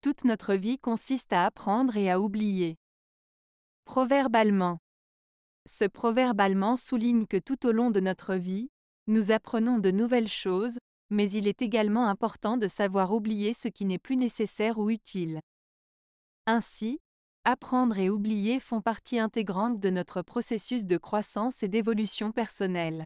Toute notre vie consiste à apprendre et à oublier. Proverbe allemand. Ce proverbe allemand souligne que tout au long de notre vie, nous apprenons de nouvelles choses, mais il est également important de savoir oublier ce qui n'est plus nécessaire ou utile. Ainsi, apprendre et oublier font partie intégrante de notre processus de croissance et d'évolution personnelle.